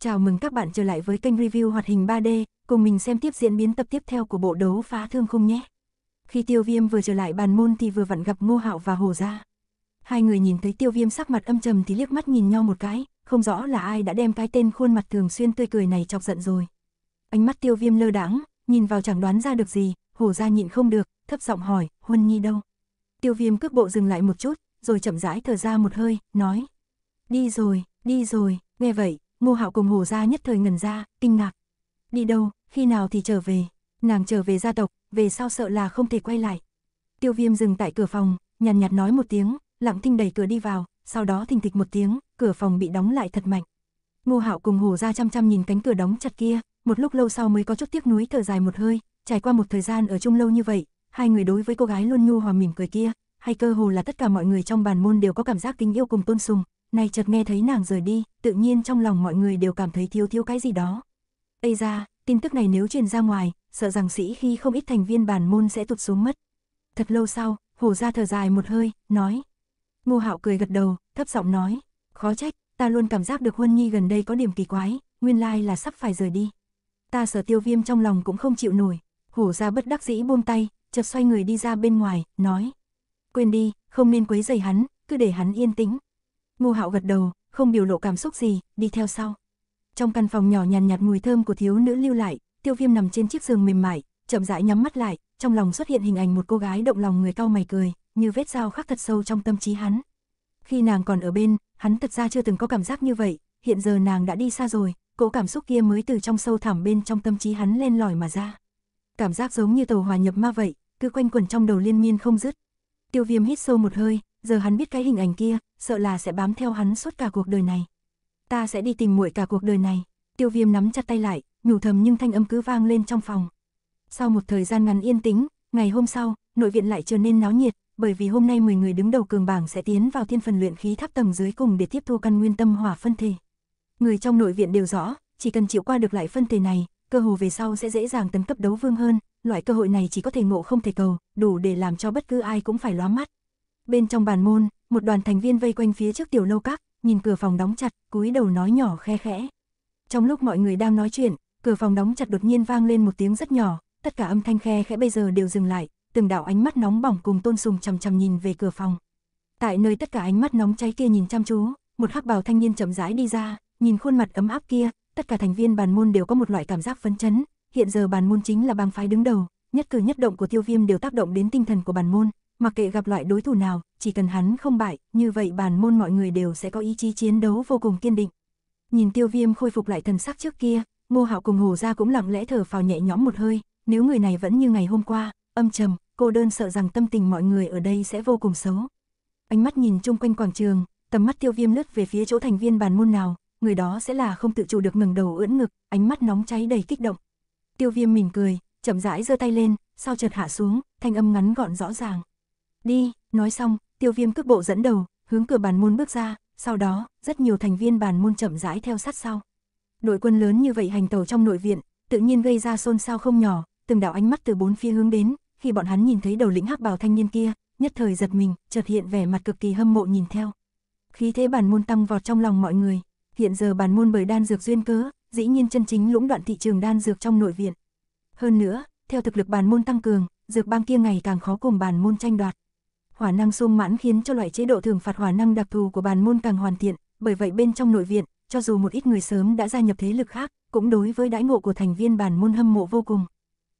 Chào mừng các bạn trở lại với kênh review hoạt hình 3D, cùng mình xem tiếp diễn biến tập tiếp theo của bộ đấu phá thương khung nhé. Khi Tiêu Viêm vừa trở lại bàn môn thì vừa vặn gặp Ngô Hạo và Hồ Gia. Hai người nhìn thấy Tiêu Viêm sắc mặt âm trầm thì liếc mắt nhìn nhau một cái, không rõ là ai đã đem cái tên khuôn mặt thường xuyên tươi cười này chọc giận rồi. Ánh mắt Tiêu Viêm lơ đãng, nhìn vào chẳng đoán ra được gì, Hồ Gia nhịn không được, thấp giọng hỏi, Huân Nhi đâu? Tiêu Viêm cước bộ dừng lại một chút, rồi chậm rãi thở ra một hơi, nói: "Đi rồi, đi rồi." Nghe vậy, Ngô Hạo cùng Hồ gia nhất thời ngẩn ra, kinh ngạc. Đi đâu, khi nào thì trở về? Nàng trở về gia tộc, về sau sợ là không thể quay lại. Tiêu Viêm dừng tại cửa phòng, nhàn nhạt nói một tiếng, Lặng Thinh đẩy cửa đi vào, sau đó thình thịch một tiếng, cửa phòng bị đóng lại thật mạnh. Ngô Hạo cùng Hồ gia chăm chăm nhìn cánh cửa đóng chặt kia, một lúc lâu sau mới có chút tiếc nuối thở dài một hơi, trải qua một thời gian ở chung lâu như vậy, hai người đối với cô gái luôn nhu hòa mỉm cười kia, hay cơ hồ là tất cả mọi người trong bàn môn đều có cảm giác kính yêu cùng tôn sùng, nay chợt nghe thấy nàng rời đi, tự nhiên trong lòng mọi người đều cảm thấy thiếu thiếu cái gì đó. Ây ra, tin tức này nếu truyền ra ngoài, sợ rằng sĩ khi không ít thành viên bản môn sẽ tụt xuống mất. Thật lâu sau, hổ ra thở dài một hơi, nói. Ngô hạo cười gật đầu, thấp giọng nói. Khó trách, ta luôn cảm giác được huân nhi gần đây có điểm kỳ quái, nguyên lai là sắp phải rời đi. Ta sợ tiêu viêm trong lòng cũng không chịu nổi, hổ ra bất đắc dĩ buông tay, chợt xoay người đi ra bên ngoài, nói. Quên đi, không nên quấy rầy hắn, cứ để hắn yên tĩnh. Ngô Hạo gật đầu, không biểu lộ cảm xúc gì, đi theo sau. Trong căn phòng nhỏ nhàn nhạt, mùi thơm của thiếu nữ lưu lại, Tiêu Viêm nằm trên chiếc giường mềm mại, chậm rãi nhắm mắt lại, trong lòng xuất hiện hình ảnh một cô gái động lòng người cau mày cười, như vết dao khắc thật sâu trong tâm trí hắn. Khi nàng còn ở bên, hắn thật ra chưa từng có cảm giác như vậy, hiện giờ nàng đã đi xa rồi, cỗ cảm xúc kia mới từ trong sâu thẳm bên trong tâm trí hắn lên lỏi mà ra. Cảm giác giống như tàu hòa nhập ma vậy, cứ quanh quẩn trong đầu liên miên không dứt. Tiêu Viêm hít sâu một hơi, giờ hắn biết cái hình ảnh kia, sợ là sẽ bám theo hắn suốt cả cuộc đời này. Ta sẽ đi tìm muội cả cuộc đời này. Tiêu viêm nắm chặt tay lại, nhủ thầm nhưng thanh âm cứ vang lên trong phòng. Sau một thời gian ngắn yên tĩnh, ngày hôm sau, nội viện lại trở nên náo nhiệt, bởi vì hôm nay 10 người đứng đầu cường bảng sẽ tiến vào thiên phần luyện khí tháp tầng dưới cùng để tiếp thu căn nguyên tâm hỏa phân thể. Người trong nội viện đều rõ, chỉ cần chịu qua được lại phân thể này, cơ hồ về sau sẽ dễ dàng tấn cấp đấu vương hơn, loại cơ hội này chỉ có thể ngộ không thể cầu, đủ để làm cho bất cứ ai cũng phải lóa mắt. Bên trong bàn môn, một đoàn thành viên vây quanh phía trước tiểu lâu các, nhìn cửa phòng đóng chặt, cúi đầu nói nhỏ khe khẽ. Trong lúc mọi người đang nói chuyện, cửa phòng đóng chặt đột nhiên vang lên một tiếng rất nhỏ, tất cả âm thanh khe khẽ bây giờ đều dừng lại, từng đạo ánh mắt nóng bỏng cùng tôn sùng chằm chằm nhìn về cửa phòng. Tại nơi tất cả ánh mắt nóng cháy kia nhìn chăm chú, một hắc bào thanh niên chậm rãi đi ra, nhìn khuôn mặt ấm áp kia, tất cả thành viên bàn môn đều có một loại cảm giác phấn chấn, hiện giờ bàn môn chính là bang phái đứng đầu, nhất cử nhất động của Tiêu Viêm đều tác động đến tinh thần của bàn môn, mặc kệ gặp loại đối thủ nào, chỉ cần hắn không bại, như vậy bàn môn mọi người đều sẽ có ý chí chiến đấu vô cùng kiên định. Nhìn tiêu viêm khôi phục lại thần sắc trước kia, ngô hạo cùng hồ ra cũng lặng lẽ thở phào nhẹ nhõm một hơi, nếu người này vẫn như ngày hôm qua, âm trầm, cô đơn sợ rằng tâm tình mọi người ở đây sẽ vô cùng xấu. Ánh mắt nhìn chung quanh quảng trường, tầm mắt tiêu viêm lướt về phía chỗ thành viên bàn môn nào, người đó sẽ là không tự chủ được ngẩng đầu ưỡn ngực, ánh mắt nóng cháy đầy kích động. Tiêu viêm mỉm cười, chậm rãi giơ tay lên, sau chợt hạ xuống, thanh âm ngắn gọn rõ ràng. Đi, nói xong, tiêu viêm cước bộ dẫn đầu, hướng cửa bàn môn bước ra, sau đó, rất nhiều thành viên bàn môn chậm rãi theo sát sau. Nội quân lớn như vậy hành tàu trong nội viện, tự nhiên gây ra xôn xao không nhỏ, từng đạo ánh mắt từ bốn phía hướng đến, khi bọn hắn nhìn thấy đầu lĩnh hắc bào thanh niên kia, nhất thời giật mình, chợt hiện vẻ mặt cực kỳ hâm mộ nhìn theo. Khí thế bàn môn tăng vọt trong lòng mọi người, hiện giờ bàn môn bởi đan dược duyên cớ, dĩ nhiên chân chính lũng đoạn thị trường đan dược trong nội viện. Hơn nữa, theo thực lực bàn môn tăng cường, dược bang kia ngày càng khó cùng bàn môn tranh đoạt hỏa năng sung mãn khiến cho loại chế độ thường phạt hỏa năng đặc thù của bàn môn càng hoàn thiện, bởi vậy bên trong nội viện, cho dù một ít người sớm đã gia nhập thế lực khác, cũng đối với đãi ngộ của thành viên bàn môn hâm mộ vô cùng.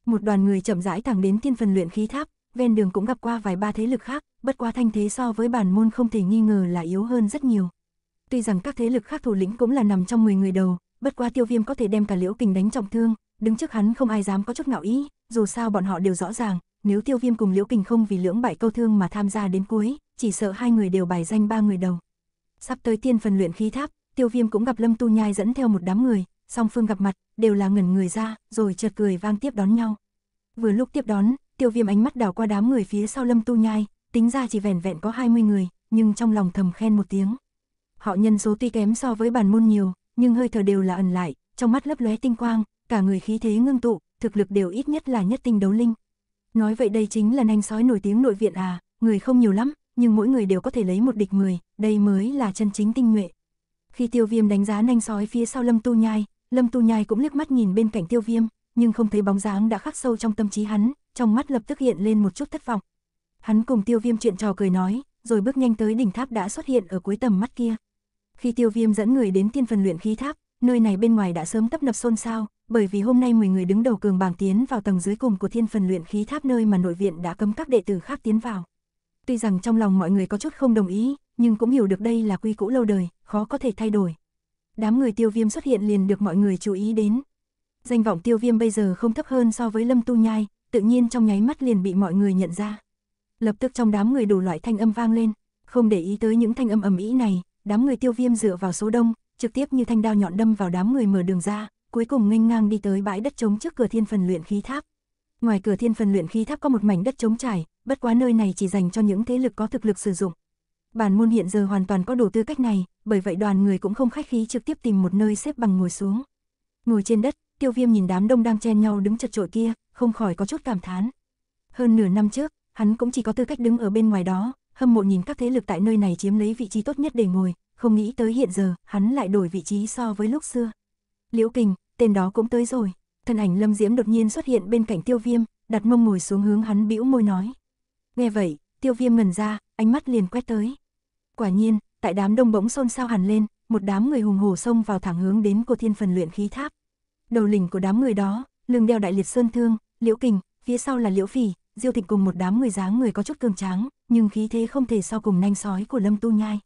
Một đoàn người chậm rãi thẳng đến thiên phần luyện khí tháp, ven đường cũng gặp qua vài ba thế lực khác, bất quá thanh thế so với bàn môn không thể nghi ngờ là yếu hơn rất nhiều. Tuy rằng các thế lực khác thủ lĩnh cũng là nằm trong 10 người đầu, bất quá tiêu viêm có thể đem cả liễu kình đánh trọng thương, đứng trước hắn không ai dám có chút ngạo ý, dù sao bọn họ đều rõ ràng, nếu tiêu viêm cùng liễu kình không vì lưỡng bại câu thương mà tham gia đến cuối, chỉ sợ hai người đều bài danh ba người đầu. Sắp tới tiên phần luyện khí tháp, tiêu viêm cũng gặp lâm tu nhai dẫn theo một đám người, song phương gặp mặt, đều là ngẩn người ra, rồi chợt cười vang tiếp đón nhau. Vừa lúc tiếp đón, tiêu viêm ánh mắt đảo qua đám người phía sau lâm tu nhai, tính ra chỉ vẻn vẹn có 20 người, nhưng trong lòng thầm khen một tiếng. Họ nhân số tuy kém so với bản môn nhiều, nhưng hơi thở đều là ẩn lại, trong mắt lấp lóe tinh quang, cả người khí thế ngưng tụ, thực lực đều ít nhất là nhất tinh đấu linh, Nói vậy đây chính là nanh sói nổi tiếng nội viện à, người không nhiều lắm, nhưng mỗi người đều có thể lấy một địch 10, đây mới là chân chính tinh nhuệ. Khi tiêu viêm đánh giá nanh sói phía sau lâm tu nhai, lâm tu nhai cũng liếc mắt nhìn bên cạnh tiêu viêm, nhưng không thấy bóng dáng đã khắc sâu trong tâm trí hắn, trong mắt lập tức hiện lên một chút thất vọng. Hắn cùng tiêu viêm chuyện trò cười nói, rồi bước nhanh tới đỉnh tháp đã xuất hiện ở cuối tầm mắt kia. Khi tiêu viêm dẫn người đến tiên phần luyện khí tháp, nơi này bên ngoài đã sớm tấp nập xôn xao, bởi vì hôm nay 10 người đứng đầu cường bảng tiến vào tầng dưới cùng của thiên phần luyện khí tháp nơi mà nội viện đã cấm các đệ tử khác tiến vào. Tuy rằng trong lòng mọi người có chút không đồng ý, nhưng cũng hiểu được đây là quy cũ lâu đời, khó có thể thay đổi. Đám người tiêu viêm xuất hiện liền được mọi người chú ý đến. Danh vọng tiêu viêm bây giờ không thấp hơn so với lâm tu nhai, tự nhiên trong nháy mắt liền bị mọi người nhận ra. Lập tức trong đám người đủ loại thanh âm vang lên, không để ý tới những thanh âm ầm ĩ này, đám người tiêu viêm dựa vào số đông, trực tiếp như thanh đao nhọn đâm vào đám người mở đường ra, cuối cùng nghênh ngang đi tới bãi đất trống trước cửa thiên phần luyện khí tháp. Ngoài cửa thiên phần luyện khí tháp có một mảnh đất trống trải, bất quá nơi này chỉ dành cho những thế lực có thực lực sử dụng. Bản môn hiện giờ hoàn toàn có đủ tư cách này, bởi vậy đoàn người cũng không khách khí trực tiếp tìm một nơi xếp bằng ngồi xuống. Ngồi trên đất, Tiêu Viêm nhìn đám đông đang chen nhau đứng chật chội kia, không khỏi có chút cảm thán. Hơn nửa năm trước, hắn cũng chỉ có tư cách đứng ở bên ngoài đó, hâm mộ nhìn các thế lực tại nơi này chiếm lấy vị trí tốt nhất để ngồi, không nghĩ tới hiện giờ, hắn lại đổi vị trí so với lúc xưa. Liễu Kình, tên đó cũng tới rồi. Thân ảnh Lâm Diễm đột nhiên xuất hiện bên cạnh Tiêu Viêm, đặt mông ngồi xuống hướng hắn bĩu môi nói. Nghe vậy, Tiêu Viêm ngẩn ra, ánh mắt liền quét tới. Quả nhiên, tại đám đông bỗng xôn xao hẳn lên, một đám người hùng hổ xông vào thẳng hướng đến của Thiên Phần luyện khí tháp. Đầu lĩnh của đám người đó, lưng đeo đại liệt sơn thương, Liễu Kình, phía sau là Liễu Phỉ, Diêu Thịnh cùng một đám người dáng người có chút cường tráng, nhưng khí thế không thể so cùng nanh sói của Lâm Tu Nhai.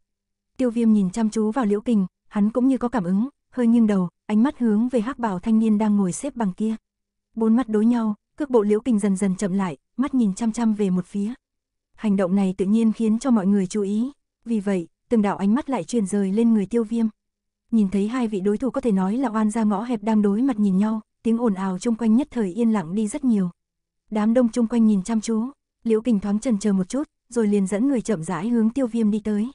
Tiêu Viêm nhìn chăm chú vào Liễu Kình, hắn cũng như có cảm ứng, hơi nghiêng đầu, ánh mắt hướng về Hắc Bảo thanh niên đang ngồi xếp bằng kia. Bốn mắt đối nhau, cước bộ Liễu Kình dần dần chậm lại, mắt nhìn chăm chăm về một phía. Hành động này tự nhiên khiến cho mọi người chú ý, vì vậy, từng đạo ánh mắt lại truyền rời lên người Tiêu Viêm. Nhìn thấy hai vị đối thủ có thể nói là oan gia ngõ hẹp đang đối mặt nhìn nhau, tiếng ồn ào chung quanh nhất thời yên lặng đi rất nhiều. Đám đông chung quanh nhìn chăm chú, Liễu Kình thoáng chần chờ một chút, rồi liền dẫn người chậm rãi hướng Tiêu Viêm đi tới.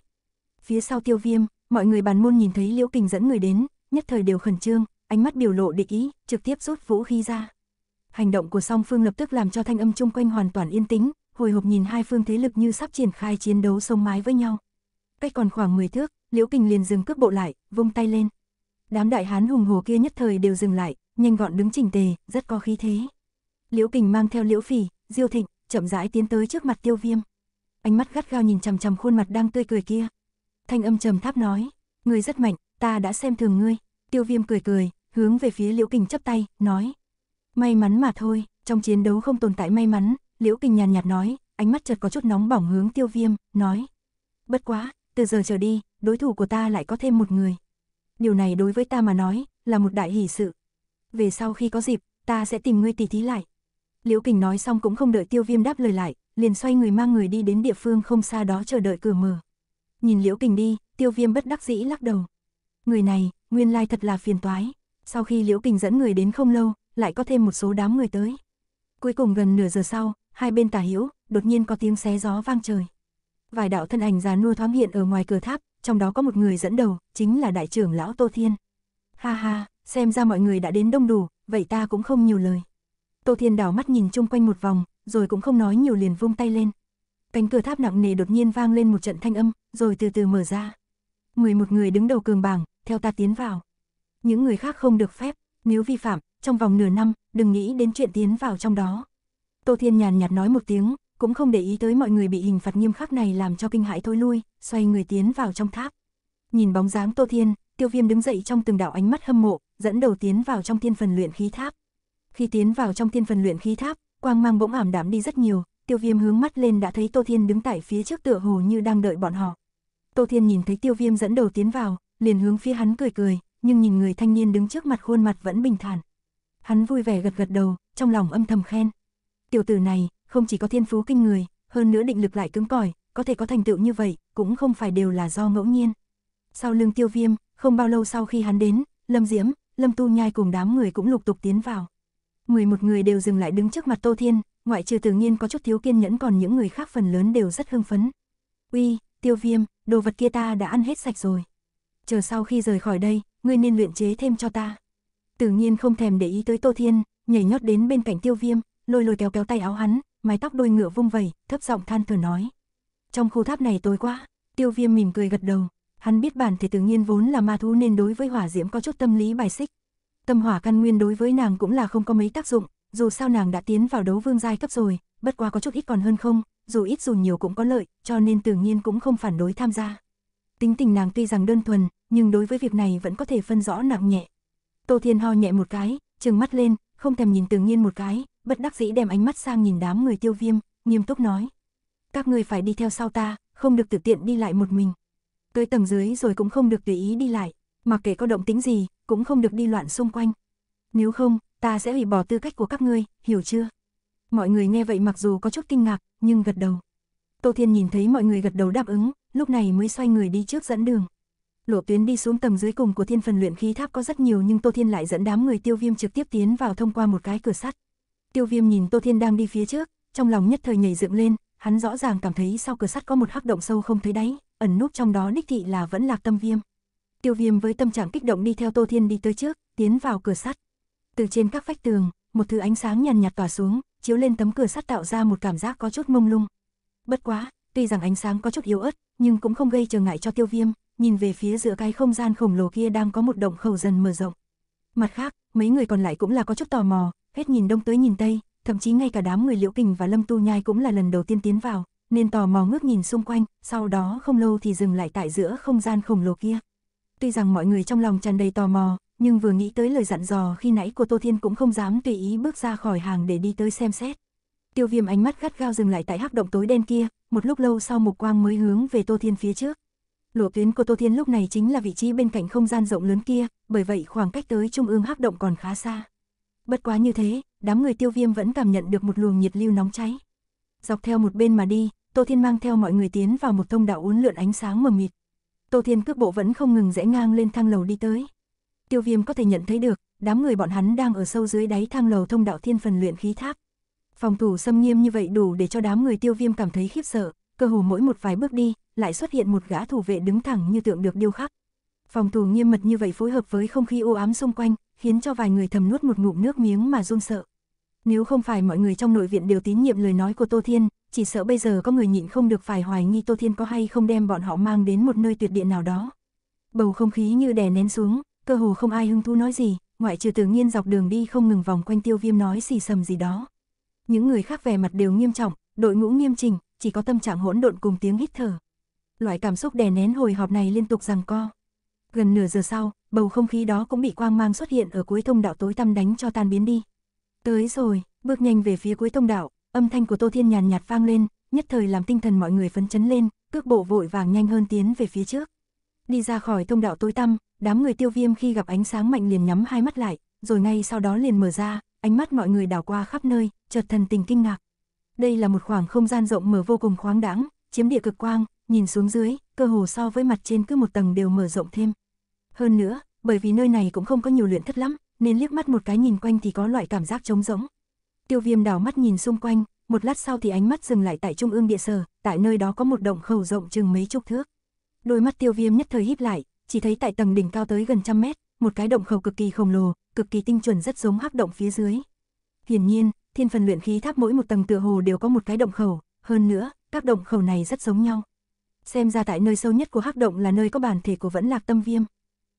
Phía sau Tiêu Viêm, mọi người bàn môn nhìn thấy Liễu Kình dẫn người đến, nhất thời đều khẩn trương, ánh mắt biểu lộ địch ý, trực tiếp rút vũ khí ra. Hành động của song phương lập tức làm cho thanh âm chung quanh hoàn toàn yên tĩnh, hồi hộp nhìn hai phương thế lực như sắp triển khai chiến đấu sông mái với nhau. Cách còn khoảng 10 thước, Liễu Kình liền dừng cước bộ lại, vung tay lên. Đám đại hán hùng hồ kia nhất thời đều dừng lại, nhanh gọn đứng chỉnh tề, rất có khí thế. Liễu Kình mang theo Liễu Phỉ, Diêu Thịnh, chậm rãi tiến tới trước mặt Tiêu Viêm. Ánh mắt gắt gao nhìn chằm chằm khuôn mặt đang tươi cười kia. Thanh âm trầm thấp nói, ngươi rất mạnh, ta đã xem thường ngươi. Tiêu Viêm cười cười, hướng về phía Liễu Kình chắp tay, nói, may mắn mà thôi, trong chiến đấu không tồn tại may mắn, Liễu Kình nhàn nhạt nói, ánh mắt chợt có chút nóng bỏng hướng Tiêu Viêm, nói, bất quá, từ giờ trở đi, đối thủ của ta lại có thêm một người. Điều này đối với ta mà nói, là một đại hỷ sự. Về sau khi có dịp, ta sẽ tìm ngươi tỉ thí lại. Liễu Kình nói xong cũng không đợi Tiêu Viêm đáp lời lại, liền xoay người mang người đi đến địa phương không xa đó chờ đợi cửa mở. Nhìn Liễu Kình đi, Tiêu Viêm bất đắc dĩ lắc đầu. Người này, nguyên lai thật là phiền toái. Sau khi Liễu Kình dẫn người đến không lâu, lại có thêm một số đám người tới. Cuối cùng gần nửa giờ sau, hai bên tả hữu, đột nhiên có tiếng xé gió vang trời. Vài đạo thân ảnh già nua thoáng hiện ở ngoài cửa tháp, trong đó có một người dẫn đầu, chính là đại trưởng lão Tô Thiên. Ha ha, xem ra mọi người đã đến đông đủ, vậy ta cũng không nhiều lời. Tô Thiên đảo mắt nhìn chung quanh một vòng, rồi cũng không nói nhiều liền vung tay lên. Cánh cửa tháp nặng nề đột nhiên vang lên một trận thanh âm, rồi từ từ mở ra. Một người đứng đầu cường bảng, theo ta tiến vào. Những người khác không được phép, nếu vi phạm, trong vòng nửa năm, đừng nghĩ đến chuyện tiến vào trong đó. Tô Thiên nhàn nhạt nói một tiếng, cũng không để ý tới mọi người bị hình phạt nghiêm khắc này làm cho kinh hãi thôi lui, xoay người tiến vào trong tháp. Nhìn bóng dáng Tô Thiên, Tiêu Viêm đứng dậy trong từng đảo ánh mắt hâm mộ, dẫn đầu tiến vào trong thiên phần luyện khí tháp. Khi tiến vào trong thiên phần luyện khí tháp, quang mang bỗng ảm đạm đi rất nhiều, Tiêu Viêm hướng mắt lên đã thấy Tô Thiên đứng tại phía trước tựa hồ như đang đợi bọn họ. Tô Thiên nhìn thấy Tiêu Viêm dẫn đầu tiến vào, liền hướng phía hắn cười cười, nhưng nhìn người thanh niên đứng trước mặt khuôn mặt vẫn bình thản. Hắn vui vẻ gật gật đầu, trong lòng âm thầm khen. Tiểu tử này, không chỉ có thiên phú kinh người, hơn nữa định lực lại cứng cỏi, có thể có thành tựu như vậy, cũng không phải đều là do ngẫu nhiên. Sau lưng Tiêu Viêm, không bao lâu sau khi hắn đến, Lâm Diễm, Lâm Tu Nhai cùng đám người cũng lục tục tiến vào. 11 người đều dừng lại đứng trước mặt Tô Thiên, ngoại trừ tự nhiên có chút thiếu kiên nhẫn còn những người khác phần lớn đều rất hưng phấn. Uy, tiêu viêm, đồ vật kia ta đã ăn hết sạch rồi. Chờ sau khi rời khỏi đây, ngươi nên luyện chế thêm cho ta. Tự nhiên không thèm để ý tới Tô Thiên, nhảy nhót đến bên cạnh tiêu viêm, lôi lôi kéo kéo tay áo hắn, mái tóc đôi ngựa vung vẩy, thấp giọng than thở nói. Trong khu tháp này tối quá, tiêu viêm mỉm cười gật đầu. Hắn biết bản thể tự nhiên vốn là ma thú nên đối với hỏa diễm có chút tâm lý bài xích, tâm hỏa căn nguyên đối với nàng cũng là không có mấy tác dụng, dù sao nàng đã tiến vào đấu vương giai cấp rồi, bất quá có chút ít còn hơn không, dù ít dù nhiều cũng có lợi, cho nên tự nhiên cũng không phản đối tham gia. Tính tình nàng tuy rằng đơn thuần, nhưng đối với việc này vẫn có thể phân rõ nặng nhẹ. Tô Thiên ho nhẹ một cái, trừng mắt lên, không thèm nhìn tự nhiên một cái, bất đắc dĩ đem ánh mắt sang nhìn đám người tiêu viêm, nghiêm túc nói. Các người phải đi theo sau ta, không được tự tiện đi lại một mình. Tới tầng dưới rồi cũng không được tùy ý đi lại mặc kệ có động tính gì, cũng không được đi loạn xung quanh. Nếu không, ta sẽ hủy bỏ tư cách của các ngươi, hiểu chưa? Mọi người nghe vậy mặc dù có chút kinh ngạc, nhưng gật đầu. Tô Thiên nhìn thấy mọi người gật đầu đáp ứng, lúc này mới xoay người đi trước dẫn đường. Lộ tuyến đi xuống tầng dưới cùng của thiên phần luyện khí tháp có rất nhiều nhưng Tô Thiên lại dẫn đám người tiêu viêm trực tiếp tiến vào thông qua một cái cửa sắt. Tiêu viêm nhìn Tô Thiên đang đi phía trước, trong lòng nhất thời nhảy dựng lên, hắn rõ ràng cảm thấy sau cửa sắt có một hắc động sâu không thấy đáy, ẩn núp trong đó đích thị là vẫn lạc tâm viêm tiêu viêm với tâm trạng kích động đi theo Tô Thiên đi tới trước, tiến vào cửa sắt. Từ trên các vách tường, một thứ ánh sáng nhàn nhạt tỏa xuống, chiếu lên tấm cửa sắt tạo ra một cảm giác có chút mông lung. Bất quá, tuy rằng ánh sáng có chút yếu ớt, nhưng cũng không gây trở ngại cho tiêu viêm, nhìn về phía giữa cái không gian khổng lồ kia đang có một động khẩu dần mở rộng. Mặt khác, mấy người còn lại cũng là có chút tò mò, hết nhìn đông tới nhìn tây, thậm chí ngay cả đám người Liễu Kình và Lâm Tu Nhai cũng là lần đầu tiên tiến vào, nên tò mò ngước nhìn xung quanh, sau đó không lâu thì dừng lại tại giữa không gian khổng lồ kia tuy rằng mọi người trong lòng tràn đầy tò mò, nhưng vừa nghĩ tới lời dặn dò khi nãy của Tô Thiên cũng không dám tùy ý bước ra khỏi hàng để đi tới xem xét. Tiêu viêm ánh mắt gắt gao dừng lại tại hắc động tối đen kia, một lúc lâu sau mục quang mới hướng về Tô Thiên phía trước. Lụa tuyến của Tô Thiên lúc này chính là vị trí bên cạnh không gian rộng lớn kia, bởi vậy khoảng cách tới trung ương hắc động còn khá xa. Bất quá như thế, đám người tiêu viêm vẫn cảm nhận được một luồng nhiệt lưu nóng cháy. Dọc theo một bên mà đi, Tô Thiên mang theo mọi người tiến vào một thông đạo uốn lượn ánh sáng mờ mịt, Tô Thiên cước bộ vẫn không ngừng rẽ ngang lên thang lầu đi tới. Tiêu Viêm có thể nhận thấy được, đám người bọn hắn đang ở sâu dưới đáy thang lầu thông đạo thiên phần luyện khí tháp. Phòng thủ xâm nghiêm như vậy đủ để cho đám người Tiêu Viêm cảm thấy khiếp sợ, cơ hồ mỗi một vài bước đi, lại xuất hiện một gã thủ vệ đứng thẳng như tượng được điêu khắc. Phòng thủ nghiêm mật như vậy phối hợp với không khí u ám xung quanh, khiến cho vài người thầm nuốt một ngụm nước miếng mà run sợ. Nếu không phải mọi người trong nội viện đều tín nhiệm lời nói của Tô Thiên, chỉ sợ bây giờ có người nhịn không được phải hoài nghi Tô Thiên có hay không đem bọn họ mang đến một nơi tuyệt địa nào đó. Bầu không khí như đè nén xuống, cơ hồ không ai hưng thú nói gì, ngoại trừ tự nhiên dọc đường đi không ngừng vòng quanh tiêu viêm nói xì sầm gì đó. Những người khác vẻ mặt đều nghiêm trọng, đội ngũ nghiêm trình chỉ có tâm trạng hỗn độn cùng tiếng hít thở. Loại cảm xúc đè nén hồi họp này liên tục rằng co. Gần nửa giờ sau, bầu không khí đó cũng bị quang mang xuất hiện ở cuối thông đạo tối tăm đánh cho tan biến đi, Tới rồi, bước nhanh về phía cuối thông đạo, âm thanh của Tô Thiên nhàn nhạt vang lên, nhất thời làm tinh thần mọi người phấn chấn lên, cước bộ vội vàng nhanh hơn tiến về phía trước. Đi ra khỏi thông đạo tối tăm, đám người tiêu viêm khi gặp ánh sáng mạnh liền nhắm hai mắt lại, rồi ngay sau đó liền mở ra, ánh mắt mọi người đảo qua khắp nơi, chợt thần tình kinh ngạc. Đây là một khoảng không gian rộng mở vô cùng khoáng đãng, chiếm địa cực quang, nhìn xuống dưới, cơ hồ so với mặt trên cứ một tầng đều mở rộng thêm. Hơn nữa, bởi vì nơi này cũng không có nhiều luyện thất lắm, nên liếc mắt một cái nhìn quanh thì có loại cảm giác trống rỗng. Tiêu viêm đảo mắt nhìn xung quanh, một lát sau thì ánh mắt dừng lại tại trung ương địa sở, tại nơi đó có một động khẩu rộng chừng mấy chục thước. Đôi mắt tiêu viêm nhất thời híp lại, chỉ thấy tại tầng đỉnh cao tới gần trăm mét, một cái động khẩu cực kỳ khổng lồ, cực kỳ tinh chuẩn rất giống hắc động phía dưới. Hiển nhiên, thiên phần luyện khí tháp mỗi một tầng tựa hồ đều có một cái động khẩu, hơn nữa, các động khẩu này rất giống nhau. Xem ra tại nơi sâu nhất của hắc động là nơi có bản thể của vẫn lạc tâm viêm.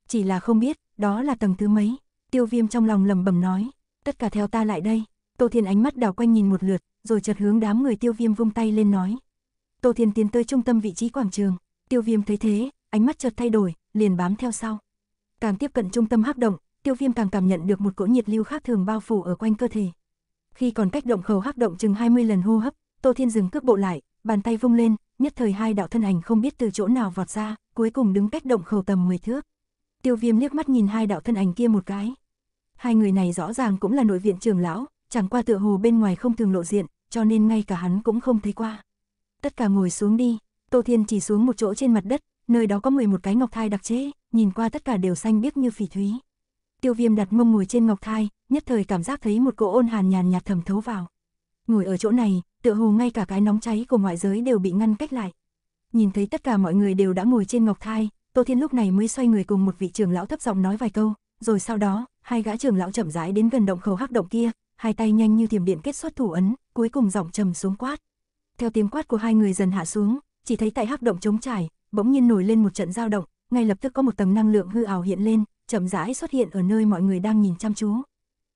Chỉ là không biết, đó là tầng thứ mấy tiêu viêm trong lòng lẩm bẩm nói, tất cả theo ta lại đây. Tô Thiên ánh mắt đảo quanh nhìn một lượt, rồi chợt hướng đám người tiêu viêm vung tay lên nói. Tô Thiên tiến tới trung tâm vị trí quảng trường, tiêu viêm thấy thế, ánh mắt chợt thay đổi, liền bám theo sau. Càng tiếp cận trung tâm hắc động, tiêu viêm càng cảm nhận được một cỗ nhiệt lưu khác thường bao phủ ở quanh cơ thể. Khi còn cách động khẩu hắc động chừng 20 lần hô hấp, Tô Thiên dừng cước bộ lại, bàn tay vung lên, nhất thời hai đạo thân ảnh không biết từ chỗ nào vọt ra, cuối cùng đứng cách động khẩu tầm 10 thước. Tiêu Viêm liếc mắt nhìn hai đạo thân ảnh kia một cái, hai người này rõ ràng cũng là nội viện trưởng lão, chẳng qua tựa hồ bên ngoài không thường lộ diện, cho nên ngay cả hắn cũng không thấy qua. Tất cả ngồi xuống đi, Tô Thiên chỉ xuống một chỗ trên mặt đất, nơi đó có 11 cái ngọc thai đặc chế, nhìn qua tất cả đều xanh biếc như phỉ thúy. Tiêu Viêm đặt mông ngồi trên ngọc thai, nhất thời cảm giác thấy một cỗ ôn hàn nhàn nhạt thẩm thấu vào. Ngồi ở chỗ này, tựa hồ ngay cả cái nóng cháy của ngoại giới đều bị ngăn cách lại. Nhìn thấy tất cả mọi người đều đã ngồi trên ngọc thai, Tô Thiên lúc này mới xoay người cùng một vị trưởng lão thấp giọng nói vài câu, rồi sau đó, hai gã trưởng lão chậm rãi đến gần động khẩu hắc động kia, hai tay nhanh như thiểm điện kết xuất thủ ấn, cuối cùng giọng trầm xuống quát. Theo tiếng quát của hai người dần hạ xuống, chỉ thấy tại hắc động trống trải, bỗng nhiên nổi lên một trận dao động, ngay lập tức có một tầng năng lượng hư ảo hiện lên, chậm rãi xuất hiện ở nơi mọi người đang nhìn chăm chú.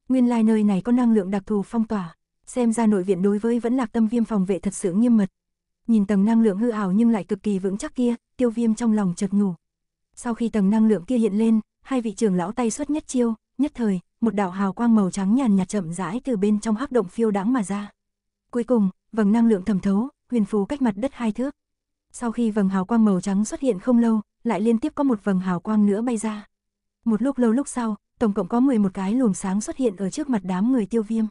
Nguyên lai like nơi này có năng lượng đặc thù phong tỏa, xem ra nội viện đối với vẫn lạc tâm viêm phòng vệ thật sự nghiêm mật. Nhìn tầng năng lượng hư ảo nhưng lại cực kỳ vững chắc kia, tiêu viêm trong lòng chợt ngủ. Sau khi tầng năng lượng kia hiện lên, hai vị trưởng lão tay xuất nhất chiêu, nhất thời, một đạo hào quang màu trắng nhàn nhạt chậm rãi từ bên trong hắc động phiêu đãng mà ra. Cuối cùng, vầng năng lượng thẩm thấu, huyền phù cách mặt đất hai thước. Sau khi vầng hào quang màu trắng xuất hiện không lâu, lại liên tiếp có một vầng hào quang nữa bay ra. Một lúc lâu lúc sau, tổng cộng có 11 cái luồng sáng xuất hiện ở trước mặt đám người tiêu viêm.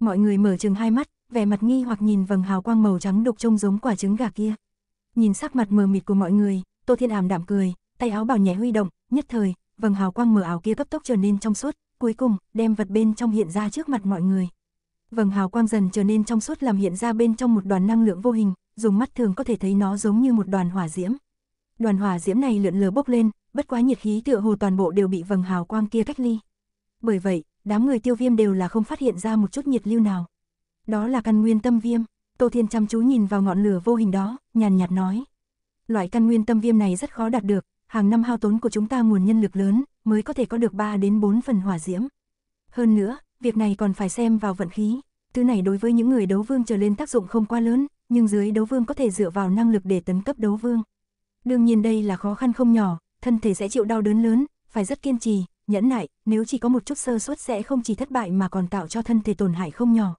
Mọi người mở chừng hai mắt, vẻ mặt nghi hoặc nhìn vầng hào quang màu trắng đục trông giống quả trứng gà kia. Nhìn sắc mặt mờ mịt của mọi người, Tô Thiên Ảm đạm cười, tay áo bào nhẹ huy động, nhất thời, vầng hào quang mờ ảo kia cấp tốc trở nên trong suốt, cuối cùng đem vật bên trong hiện ra trước mặt mọi người. Vầng hào quang dần trở nên trong suốt làm hiện ra bên trong một đoàn năng lượng vô hình, dùng mắt thường có thể thấy nó giống như một đoàn hỏa diễm. Đoàn hỏa diễm này lượn lờ bốc lên, bất quá nhiệt khí tựa hồ toàn bộ đều bị vầng hào quang kia cách ly. Bởi vậy, đám người tiêu viêm đều là không phát hiện ra một chút nhiệt lưu nào. Đó là căn nguyên tâm viêm, Tô Thiên chăm chú nhìn vào ngọn lửa vô hình đó, nhàn nhạt nói. Loại căn nguyên tâm viêm này rất khó đạt được, hàng năm hao tốn của chúng ta nguồn nhân lực lớn, mới có thể có được 3 đến 4 phần hỏa diễm. Hơn nữa, việc này còn phải xem vào vận khí. Thứ này đối với những người đấu vương trở lên tác dụng không quá lớn, nhưng dưới đấu vương có thể dựa vào năng lực để tấn cấp đấu vương. Đương nhiên đây là khó khăn không nhỏ, thân thể sẽ chịu đau đớn lớn, phải rất kiên trì, nhẫn nại, nếu chỉ có một chút sơ suất sẽ không chỉ thất bại mà còn tạo cho thân thể tổn hại không nhỏ.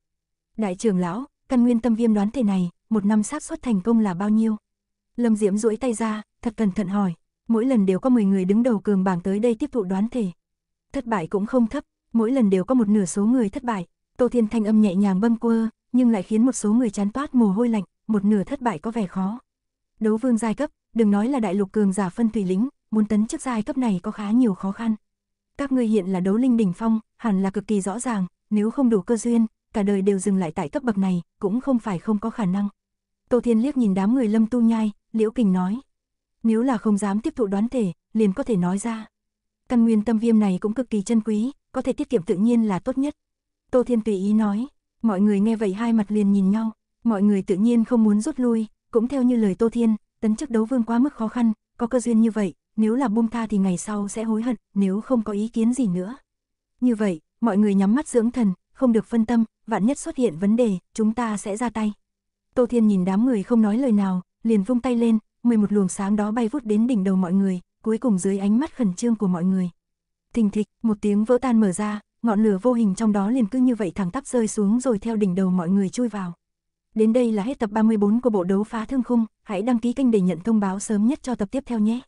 Đại trưởng lão, căn nguyên tâm viêm đoán thể này, một năm xác suất thành công là bao nhiêu? Lâm Diễm duỗi tay ra, thật cẩn thận hỏi, mỗi lần đều có 10 người đứng đầu cường bảng tới đây tiếp thụ đoán thể. Thất bại cũng không thấp, mỗi lần đều có một nửa số người thất bại. Tô Thiên Thanh âm nhẹ nhàng bâng quơ, nhưng lại khiến một số người chán toát mồ hôi lạnh, một nửa thất bại có vẻ khó. Đấu vương giai cấp, đừng nói là đại lục cường giả phân thủy lĩnh, muốn tấn chức giai cấp này có khá nhiều khó khăn. Các ngươi hiện là đấu linh đỉnh phong, hẳn là cực kỳ rõ ràng, nếu không đủ cơ duyên, cả đời đều dừng lại tại cấp bậc này, cũng không phải không có khả năng. Tô Thiên liếc nhìn đám người Lâm Tu Nhai, Liễu Kình nói, nếu là không dám tiếp thụ đoán thể, liền có thể nói ra. Căn nguyên tâm viêm này cũng cực kỳ chân quý, có thể tiết kiệm tự nhiên là tốt nhất. Tô Thiên tùy ý nói, mọi người nghe vậy hai mặt liền nhìn nhau, mọi người tự nhiên không muốn rút lui, cũng theo như lời Tô Thiên, tấn chức đấu vương quá mức khó khăn, có cơ duyên như vậy, nếu là buông tha thì ngày sau sẽ hối hận, nếu không có ý kiến gì nữa. Như vậy, mọi người nhắm mắt dưỡng thần, không được phân tâm, vạn nhất xuất hiện vấn đề, chúng ta sẽ ra tay. Tô Thiên nhìn đám người không nói lời nào, liền vung tay lên, 11 luồng sáng đó bay vút đến đỉnh đầu mọi người, cuối cùng dưới ánh mắt khẩn trương của mọi người. Thình thịch, một tiếng vỡ tan mở ra, ngọn lửa vô hình trong đó liền cứ như vậy thẳng tắp rơi xuống rồi theo đỉnh đầu mọi người chui vào. Đến đây là hết tập 34 của bộ đấu phá thương khung, hãy đăng ký kênh để nhận thông báo sớm nhất cho tập tiếp theo nhé.